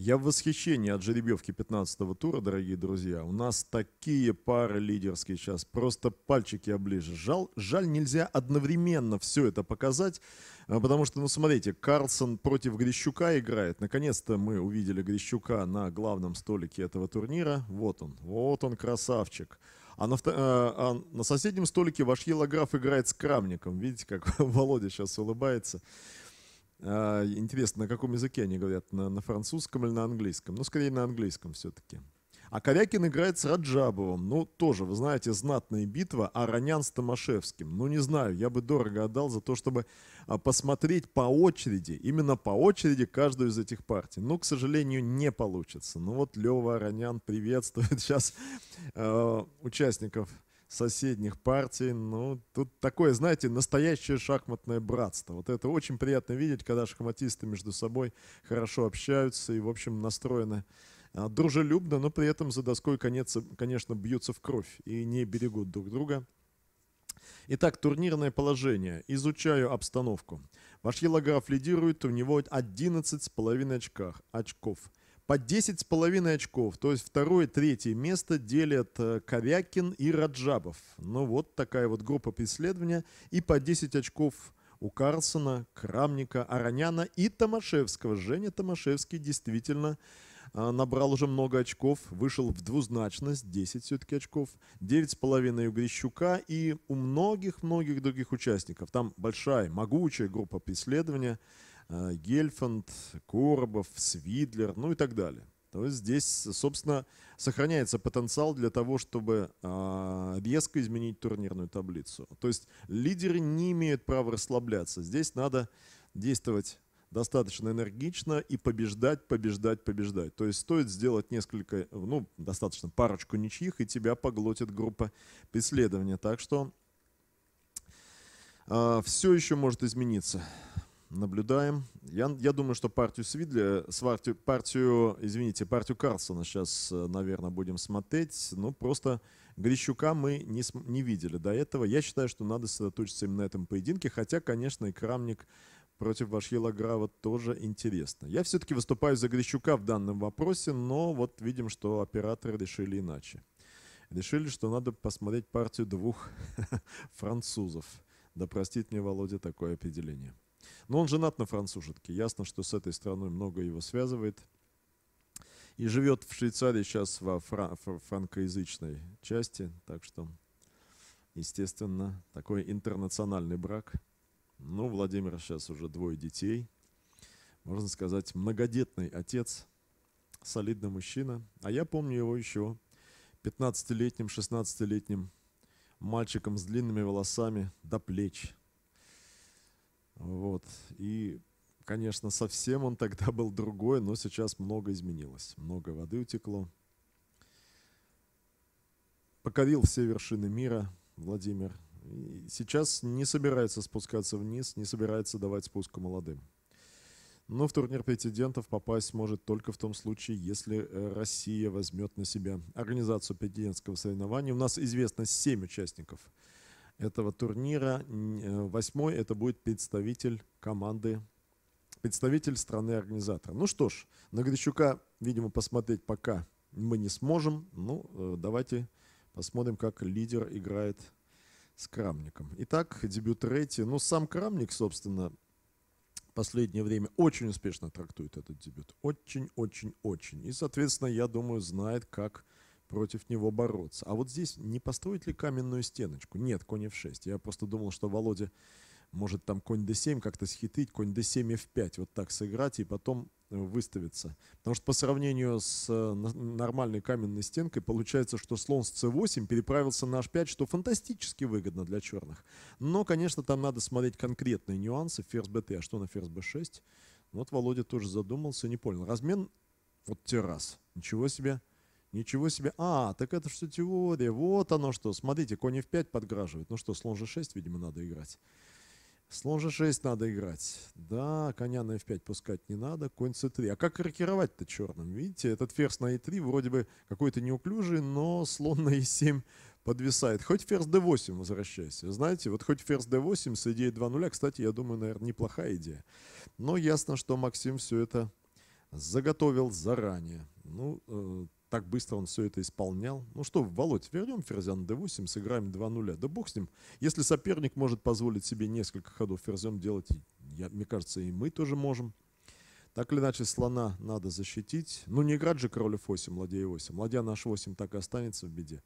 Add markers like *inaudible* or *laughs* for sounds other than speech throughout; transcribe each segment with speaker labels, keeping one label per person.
Speaker 1: Я в восхищении от жеребьевки 15-го тура, дорогие друзья. У нас такие пары лидерские сейчас. Просто пальчики оближешь. Жаль, жаль, нельзя одновременно все это показать. А, потому что, ну смотрите, Карлсон против Грищука играет. Наконец-то мы увидели Грищука на главном столике этого турнира. Вот он, вот он красавчик. А на, а, а на соседнем столике ваш Елаграф играет с Крамником. Видите, как *laughs* Володя сейчас улыбается. А, интересно, на каком языке они говорят? На, на французском или на английском? Ну, скорее на английском все-таки. А Корякин играет с Раджабовым. Ну, тоже, вы знаете, знатная битва. А Ронян с Томашевским. Ну, не знаю, я бы дорого отдал за то, чтобы а, посмотреть по очереди, именно по очереди каждую из этих партий. Ну, к сожалению, не получится. Ну, вот Лева Ронян приветствует сейчас *laughs* э, а, участников соседних партий. Ну, тут такое, знаете, настоящее шахматное братство. Вот это очень приятно видеть, когда шахматисты между собой хорошо общаются и, в общем, настроены а, дружелюбно, но при этом за доской, конец, конечно, бьются в кровь и не берегут друг друга. Итак, турнирное положение. Изучаю обстановку. Ваш елограф лидирует, у него 11,5 очках, очков. По 10,5 очков, то есть второе, третье место делят э, Корякин и Раджабов. Ну вот такая вот группа преследования. И по 10 очков у Карлсона, Крамника, Ароняна и Томашевского. Женя Томашевский действительно э, набрал уже много очков, вышел в двузначность, 10 все-таки очков, 9,5 у Грищука и у многих-многих других участников. Там большая, могучая группа преследования – Э, Гельфанд, Коробов, Свидлер, ну и так далее. То есть здесь, собственно, сохраняется потенциал для того, чтобы а, резко изменить турнирную таблицу. То есть лидеры не имеют права расслабляться. Здесь надо действовать достаточно энергично и побеждать, побеждать, побеждать. То есть стоит сделать несколько, ну, достаточно парочку ничьих, и тебя поглотит группа преследования. Так что э, а, все еще может измениться наблюдаем. Я, я думаю, что партию Свидли, партию, партию, извините, партию Карлсона сейчас, э, наверное, будем смотреть. Ну, просто Грищука мы не, не видели до этого. Я считаю, что надо сосредоточиться именно на этом поединке. Хотя, конечно, и Крамник против Вашхила Грава тоже интересно. Я все-таки выступаю за Грищука в данном вопросе, но вот видим, что операторы решили иначе. Решили, что надо посмотреть партию двух *laughs* французов. Да простит мне Володя такое определение. Но он женат на француженке. Ясно, что с этой страной много его связывает. И живет в Швейцарии сейчас во фран франкоязычной части. Так что, естественно, такой интернациональный брак. Ну, Владимир сейчас уже двое детей. Можно сказать, многодетный отец, солидный мужчина. А я помню его еще 15-летним, 16-летним мальчиком с длинными волосами до плеч, вот. И, конечно, совсем он тогда *laughs* был другой, но сейчас много изменилось. Много воды утекло. покорил все вершины мира Владимир. И сейчас не собирается спускаться вниз, не собирается давать спуску молодым. Но в турнир претендентов попасть может только в том случае, если э, Россия возьмет на себя организацию претендентского соревнования. У нас известно 7 участников – этого турнира. Э, восьмой это будет представитель команды, представитель страны-организатора. Ну что ж, на Грищука, видимо, посмотреть пока мы не сможем. Ну, э, давайте посмотрим, как лидер играет с Крамником. Итак, дебют Рэти. Ну, сам Крамник, собственно, последнее время очень успешно трактует этот дебют. Очень-очень-очень. И, соответственно, я думаю, знает, как против него бороться. А вот здесь не построить ли каменную стеночку? Нет, конь f6. Я просто думал, что Володя может там конь d7 как-то схитрить, конь d7 f5, вот так сыграть и потом э, выставиться. Потому что по сравнению с э, нормальной каменной стенкой получается, что слон с c8 переправился на h5, что фантастически выгодно для черных. Но, конечно, там надо смотреть конкретные нюансы. Ферзь bt, а что на ферзь b6? Ну вот Володя тоже задумался, не понял. Размен вот террас. Ничего себе. Ничего себе. А, так это что теория. Вот оно что. Смотрите, конь в 5 подграживает. Ну что, слон же 6 видимо, надо играть. Слон же 6 надо играть. Да, коня на f5 пускать не надо. Конь c3. А как рокировать-то черным? Видите, этот ферзь на e3 вроде бы какой-то неуклюжий, но слон на e7 подвисает. Хоть ферзь d8 возвращайся. Знаете, вот хоть ферзь d8 с идеей 2-0, кстати, я думаю, наверное, неплохая идея. Но ясно, что Максим все это заготовил заранее. Ну, э, так быстро он все это исполнял. Ну что, Володь, вернем ферзя на d8, сыграем 2-0. Да бог с ним. Если соперник может позволить себе несколько ходов ферзем делать, я, мне кажется, и мы тоже можем. Так или иначе, слона надо защитить. Ну, не играть же король f8, ладья e8. Ладья наш 8 так и останется в беде.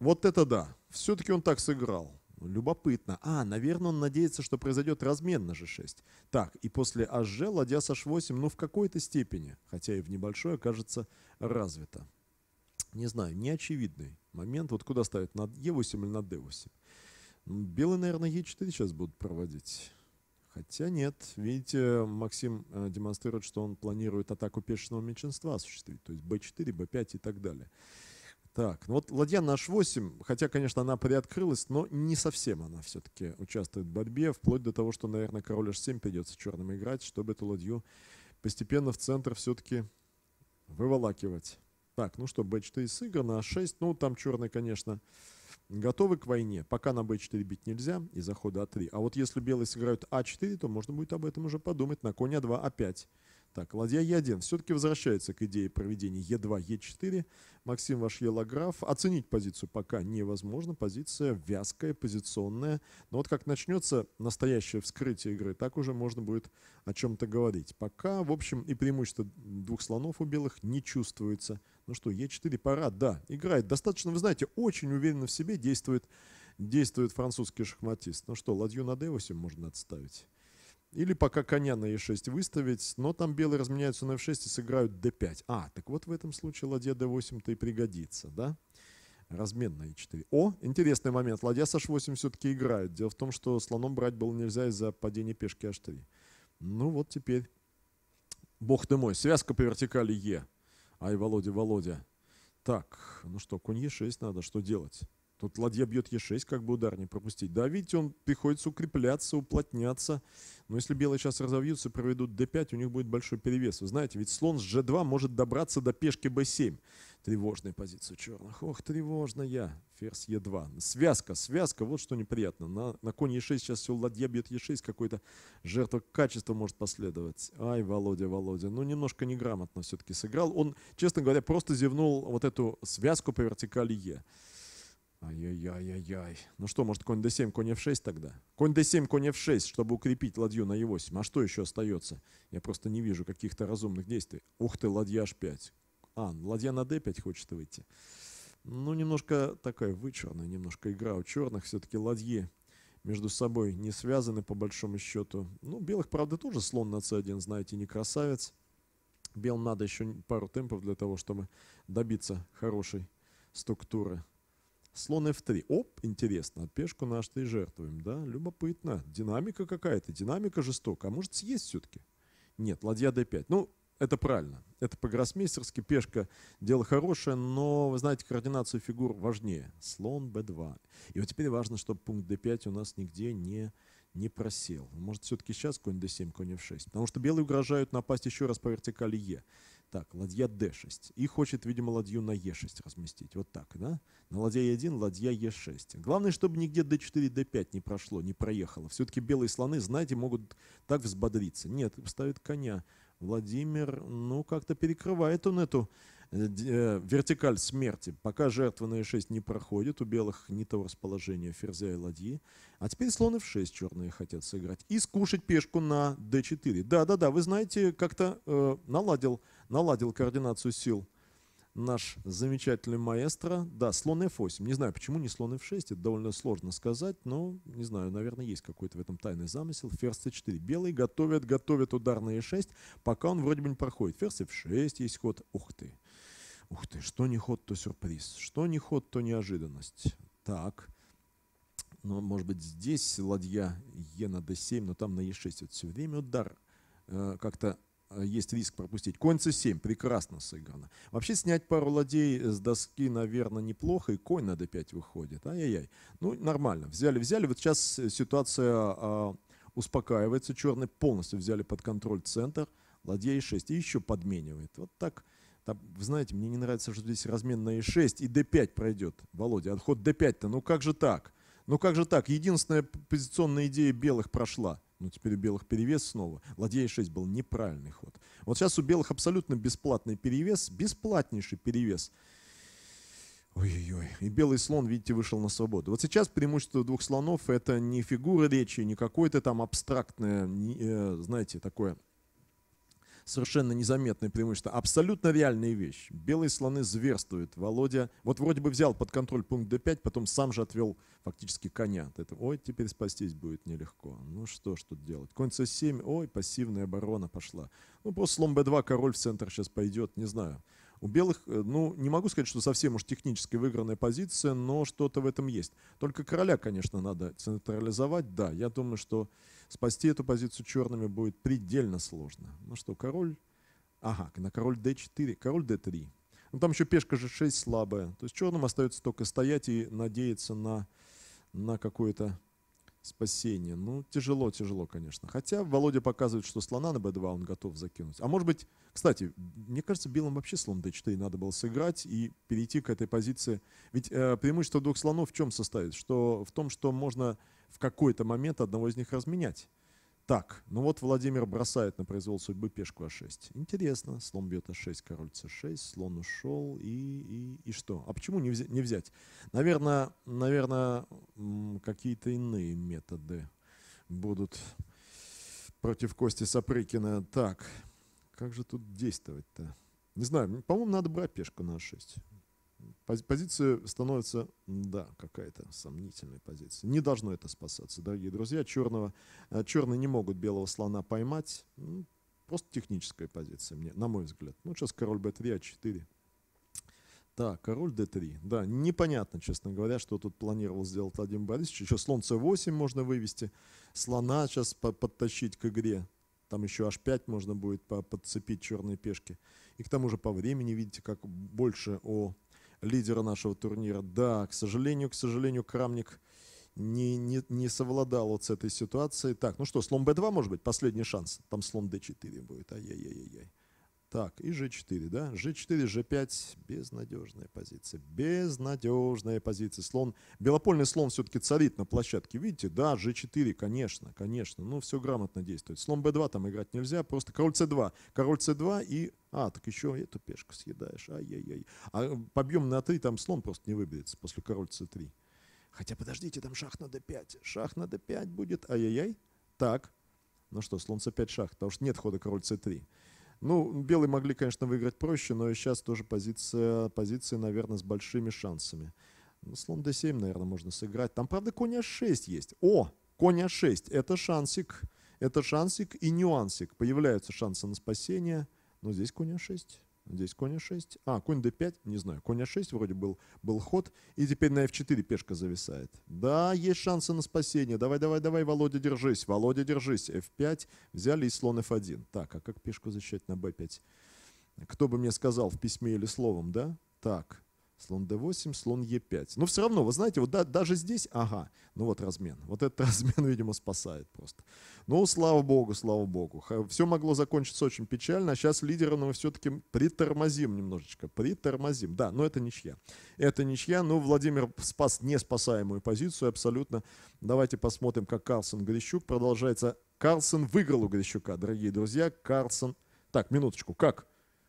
Speaker 1: Вот это да. Все-таки он так сыграл. Любопытно. А, наверное, он надеется, что произойдет размен на g6. Так, и после hg ладья с h8, ну, в какой-то степени, хотя и в небольшой, окажется развита. Не знаю, неочевидный момент. Вот куда ставить, на e8 или на d8? Ну, белые, наверное, e4 сейчас будут проводить. Хотя нет, видите, Максим э, демонстрирует, что он планирует атаку пешечного меньшинства осуществить, то есть b4, b5 и так далее. Так, ну вот ладья на h8, хотя, конечно, она приоткрылась, но не совсем она все-таки участвует в борьбе, вплоть до того, что, наверное, король h7 придется черным играть, чтобы эту ладью постепенно в центр все-таки выволакивать. Так, ну что, b4 сыграно, h6, а ну там черные, конечно, готовы к войне. Пока на b4 бить нельзя из-за хода a3. А, а вот если белые сыграют а 4 то можно будет об этом уже подумать. На коня 2 a5. Так, ладья Е1 все-таки возвращается к идее проведения Е2, Е4. Максим ваш Елаграф. Оценить позицию пока невозможно. Позиция вязкая, позиционная. Но вот как начнется настоящее вскрытие игры, так уже можно будет о чем-то говорить. Пока, в общем, и преимущество двух слонов у белых не чувствуется. Ну что, Е4 пора, да, играет. Достаточно, вы знаете, очень уверенно в себе действует, действует французский шахматист. Ну что, ладью на d8 можно отставить. Или пока коня на e6 выставить, но там белые разменяются на f6 и сыграют d5. А, так вот в этом случае ладья d8-то и пригодится, да? Размен на e4. О, интересный момент. Ладья с h8 все-таки играет. Дело в том, что слоном брать было нельзя из-за падения пешки h3. Ну вот теперь. Бог ты мой. Связка по вертикали е. Ай, Володя, Володя. Так, ну что, конь e6 надо, что делать? Тут ладья бьет Е6, как бы удар не пропустить. Да, видите, он приходится укрепляться, уплотняться. Но если белые сейчас разовьются, проведут d5, у них будет большой перевес. Вы знаете, ведь слон с g2 может добраться до пешки b7. Тревожная позиция черных. Ох, тревожная. Ферзь e2. Связка, связка, вот что неприятно. На, на конь e6 сейчас все ладья бьет е 6 какое то жертва может последовать. Ай, Володя, Володя, ну немножко неграмотно все-таки сыграл. Он, честно говоря, просто зевнул вот эту связку по вертикали e. Ай-яй-яй-яй-яй. Ну что, может, конь d7, конь f6 тогда? Конь d7, конь f6, чтобы укрепить ладью на e8. А что еще остается? Я просто не вижу каких-то разумных действий. Ух ты, ладья h5. А, ладья на d5 хочет выйти. Ну, немножко такая вычурная, немножко игра у черных. Все-таки ладьи между собой не связаны, по большому счету. Ну, белых, правда, тоже слон на c1, знаете, не красавец. Белым надо еще пару темпов для того, чтобы добиться хорошей структуры Слон f3. Оп, интересно, пешку на h3 жертвуем, да? Любопытно. Динамика какая-то, динамика жестока, А может съесть все-таки? Нет, ладья d5. Ну, это правильно. Это по-гроссмейстерски пешка дело хорошее, но, вы знаете, координацию фигур важнее. Слон b2. И вот теперь важно, чтобы пункт d5 у нас нигде не, не просел. Может, все-таки сейчас конь d7, конь f6. Потому что белые угрожают напасть еще раз по вертикали e. Так, ладья d6. И хочет, видимо, ладью на e6 разместить. Вот так, да? На ладья e1, ладья e6. Главное, чтобы нигде d4, d5 не прошло, не проехало. Все-таки белые слоны, знаете, могут так взбодриться. Нет, ставит коня. Владимир, ну, как-то перекрывает он эту Э, э, вертикаль смерти. Пока жертва на e6 э не проходит, у белых не того расположения ферзя и ладьи. А теперь слон f6 черные хотят сыграть. И скушать пешку на d4. Да-да-да, вы знаете, как-то э, наладил, наладил координацию сил наш замечательный маэстро. Да, слон f8. Не знаю, почему не слон f6, это довольно сложно сказать, но, не знаю, наверное, есть какой-то в этом тайный замысел. Ферзь c4. Белые готовят, готовят удар на e6, пока он вроде бы не проходит. Ферзь f6, есть ход. Ух ты. Ух ты, что не ход, то сюрприз. Что не ход, то неожиданность. Так. Но, ну, может быть, здесь ладья Е на d7, но там на e6. Вот все время удар э, как-то э, есть риск пропустить. Конь c7 прекрасно сыграно. Вообще снять пару ладей с доски, наверное, неплохо, и конь на d5 выходит. Ай-яй-яй. Ну, нормально. Взяли-взяли. Вот сейчас ситуация э, успокаивается. Черные полностью взяли под контроль центр. Ладья e6 и еще подменивает. Вот так вы знаете, мне не нравится, что здесь размен на e6 и d5 пройдет, Володя. Отход d5-то, ну как же так? Ну как же так? Единственная позиционная идея белых прошла. Ну теперь у белых перевес снова. Ладья e6 был неправильный ход. Вот сейчас у белых абсолютно бесплатный перевес, бесплатнейший перевес. Ой-ой-ой. И белый слон, видите, вышел на свободу. Вот сейчас преимущество двух слонов – это не фигура речи, не какое-то там абстрактное, не, э, знаете, такое совершенно незаметные преимущество абсолютно реальная вещь Белые слоны зверствуют. Володя вот вроде бы взял под контроль пункт d5, потом сам же отвел фактически коня это Ой, теперь спастись будет нелегко. Ну что ж тут делать? Конь c7, ой, пассивная оборона пошла. Ну просто слон b2, король в центр сейчас пойдет, не знаю. У белых, э, ну, не могу сказать, что совсем уж технически выигранная позиция, но что-то в этом есть. Только короля, конечно, надо централизовать, да. Я думаю, что спасти эту позицию черными будет предельно сложно. Ну что, король... Ага, на король d4, король d3. Ну, там еще пешка же 6 слабая. То есть черным остается только стоять и надеяться на, на какое-то спасение. Ну, тяжело, тяжело, конечно. Хотя Володя показывает, что слона на b2 он готов закинуть. А может быть, кстати, мне кажется, белым вообще слон d4 надо было сыграть и перейти к этой позиции. Ведь э, преимущество двух слонов в чем состоит? Что, в том, что можно в какой-то момент одного из них разменять. Так, ну вот Владимир бросает на произвол судьбы пешку а6. Интересно, слон бьет а6, король с 6 слон ушел и, и, и что? А почему не, взять? не взять? Наверное, наверное какие-то иные методы будут против Кости Сапрыкина. Так, как же тут действовать-то? Не знаю, по-моему, надо брать пешку на а6. Позиция становится, да, какая-то сомнительная позиция. Не должно это спасаться, дорогие друзья. Черного, э, черные не могут белого слона поймать. Ну, просто техническая позиция, мне, на мой взгляд. Ну, сейчас король b3, а4. Так, король d3. Да, непонятно, честно говоря, что тут планировал сделать Владимир Борисович. Еще слон c8 можно вывести. Слона сейчас по подтащить к игре. Там еще h5 можно будет подцепить черные пешки. И к тому же по времени, видите, как больше о лидера нашего турнира. Да, к сожалению, к сожалению, Крамник не, не, не совладал вот с этой ситуацией. Так, ну что, слон b2, может быть, последний шанс. Там слон d4 будет, ай-яй-яй-яй. Так, и g4, да? g4, g5, безнадежная позиция, безнадежная позиция. Слон, белопольный слон все-таки царит на площадке, видите? Да, g4, конечно, конечно, ну все грамотно действует. Слон b2 там играть нельзя, просто король c2, король c2 и... А, так еще эту пешку съедаешь, ай-яй-яй. А э, побьем на 3 там слон просто не выберется после король c3. Хотя подождите, там шах на d5, шах на d5 будет, ай-яй-яй. Так, ну что, слон c5 шах, потому что нет хода король c3. Ну, белые могли, конечно, выиграть проще, но сейчас тоже позиция, позиции, наверное, с большими шансами. Ну, слон d7, наверное, можно сыграть. Там, правда, конь h6 есть. О, конь h6. Это шансик. Это шансик и нюансик. Появляются шансы на спасение. Но здесь конь h6. Здесь конь а6. А, конь d5, не знаю. Конь а6 вроде был, был ход. И теперь на f4 пешка зависает. Да, есть шансы на спасение. Давай, давай, давай, Володя, держись. Володя, держись. f5. Взяли и слон f1. Так, а как пешку защищать на b5? Кто бы мне сказал в письме или словом, да? Так, слон d8, слон e5. Но все равно, вы знаете, вот да, даже здесь, ага, ну вот размен. Вот этот *laughs* размен, видимо, спасает просто. Ну, слава богу, слава богу. Все могло закончиться очень печально, а сейчас лидера ну, мы все-таки притормозим немножечко, притормозим. Да, но это ничья. Это ничья, но Владимир спас неспасаемую позицию абсолютно. Давайте посмотрим, как Карлсон Грищук продолжается. Карлсон выиграл у Грищука, дорогие друзья. Карлсон... Так, минуточку, как?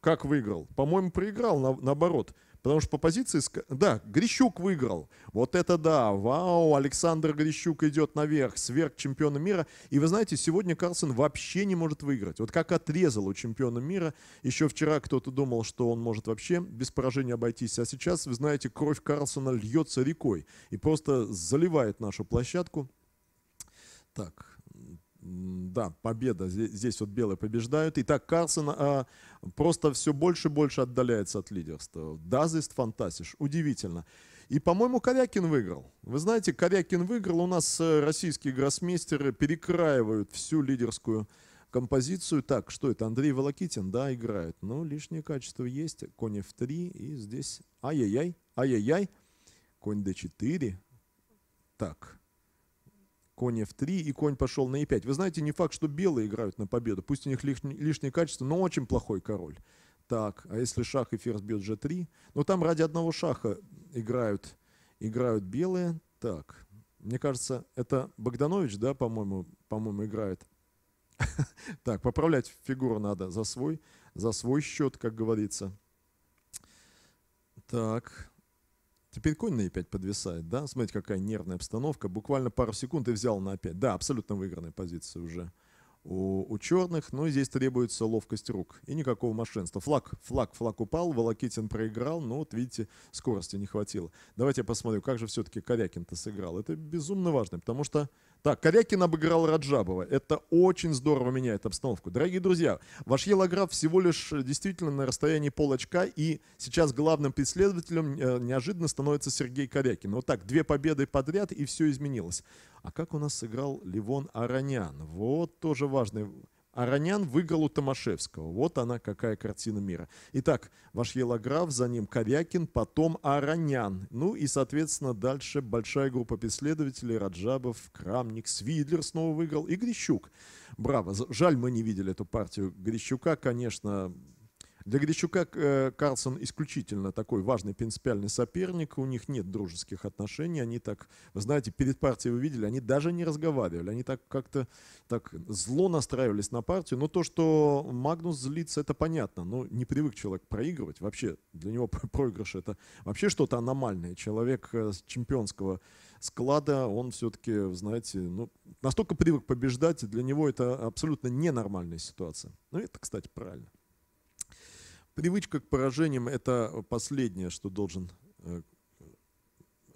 Speaker 1: Как выиграл? По-моему, проиграл, на, наоборот. Потому что по позиции... Да, Грищук выиграл. Вот это да. Вау, Александр Грищук идет наверх, сверх чемпиона мира. И вы знаете, сегодня Карлсон вообще не может выиграть. Вот как отрезал у чемпиона мира. Еще вчера кто-то думал, что он может вообще без поражения обойтись. А сейчас, вы знаете, кровь Карлсона льется рекой и просто заливает нашу площадку. Так, да, победа. Здесь вот белые побеждают. И так Карсон а, просто все больше и больше отдаляется от лидерства. Дазист фантастиш. Удивительно. И, по-моему, Корякин выиграл. Вы знаете, Корякин выиграл. У нас э, российские гроссмейстеры перекраивают всю лидерскую композицию. Так, что это? Андрей Волокитин, да, играет. Но ну, лишнее качество есть. Конь F3. И здесь... Ай-яй-яй. Ай-яй-яй. Конь D4. Так конь f3 и конь пошел на e5. Вы знаете, не факт, что белые играют на победу. Пусть у них лишние, лишние качества, но очень плохой король. Так, а если шах и ферзь бьет g3? Ну, там ради одного шаха играют, играют белые. Так, мне кажется, это Богданович, да, по-моему, по-моему, играет. *laughs* Так, поправлять фигуру надо за свой, за свой счет, как говорится. Так, Теперь конь на e5 подвисает, да? Смотрите, какая нервная обстановка. Буквально пару секунд и взял на опять, Да, абсолютно выигранная позиция уже у, у черных, но здесь требуется ловкость рук и никакого мошенства. Флаг, флаг, флаг упал, Волокитин проиграл, но вот видите, скорости не хватило. Давайте я посмотрю, как же все-таки Корякин-то сыграл. Это безумно важно, потому что... Так, Корякин обыграл Раджабова. Это очень здорово меняет обстановку. Дорогие друзья, ваш елограф всего лишь э, действительно на расстоянии полочка, и сейчас главным преследователем э, неожиданно становится Сергей Корякин. Вот так, две победы подряд, и все изменилось. А как у нас сыграл Левон Аронян? Вот тоже важный Аронян выиграл у Томашевского. Вот она, какая картина мира. Итак, ваш Елограф, за ним Ковякин, потом Аронян. Ну и, соответственно, дальше большая группа преследователей. Раджабов, Крамник, Свидлер снова выиграл и Грищук. Браво. Жаль, мы не видели эту партию Грищука, конечно, для Грищука э, Карлсон исключительно такой важный принципиальный соперник. У них нет дружеских отношений. Они так, вы знаете, перед партией вы видели, они даже не разговаривали. Они так как-то так зло настраивались на партию. Но то, что Магнус злится, это понятно. Но ну, не привык человек проигрывать. Вообще для него *laughs* проигрыш это вообще что-то аномальное. Человек э, чемпионского склада, он все-таки, знаете, ну, настолько привык побеждать, для него это абсолютно ненормальная ситуация. Ну, это, кстати, правильно. Привычка к поражениям – это последнее, что должен, э,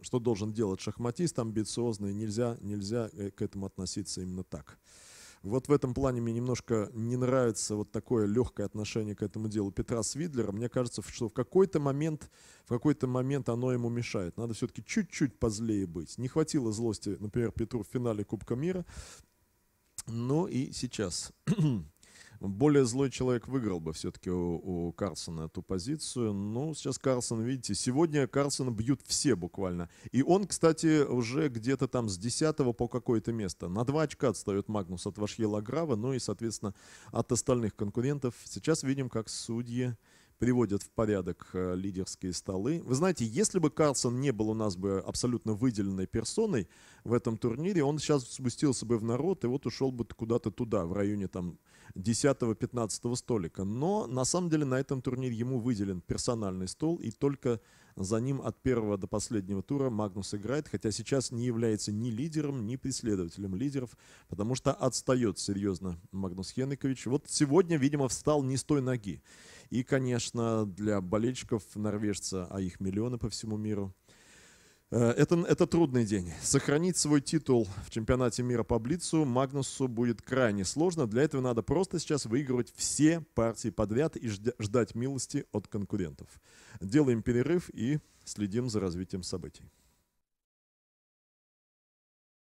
Speaker 1: что должен делать шахматист амбициозный. Нельзя, нельзя э, к этому относиться именно так. Вот в этом плане мне немножко не нравится вот такое легкое отношение к этому делу Петра Свидлера. Мне кажется, что в какой-то момент, в какой-то момент оно ему мешает. Надо все-таки чуть-чуть позлее быть. Не хватило злости, например, Петру в финале Кубка мира. Ну и сейчас более злой человек выиграл бы все-таки у, у Карсона эту позицию. Ну, сейчас Карсон, видите, сегодня Карсона бьют все буквально. И он, кстати, уже где-то там с 10 по какое-то место. На 2 очка отстает Магнус от Вашьела Грава, ну и, соответственно, от остальных конкурентов. Сейчас видим, как судьи приводят в порядок э, лидерские столы. Вы знаете, если бы Карлсон не был у нас бы абсолютно выделенной персоной в этом турнире, он сейчас спустился бы в народ и вот ушел бы куда-то туда, в районе там 10-15 столика. Но на самом деле на этом турнире ему выделен персональный стол, и только за ним от первого до последнего тура Магнус играет, хотя сейчас не является ни лидером, ни преследователем лидеров, потому что отстает серьезно Магнус Хенрикович. Вот сегодня, видимо, встал не с той ноги. И, конечно, для болельщиков норвежца, а их миллионы по всему миру, э, это, это трудный день. Сохранить свой титул в чемпионате мира по Блицу Магнусу будет крайне сложно. Для этого надо просто сейчас выигрывать все партии подряд и ждать милости от конкурентов. Делаем перерыв и следим за развитием событий.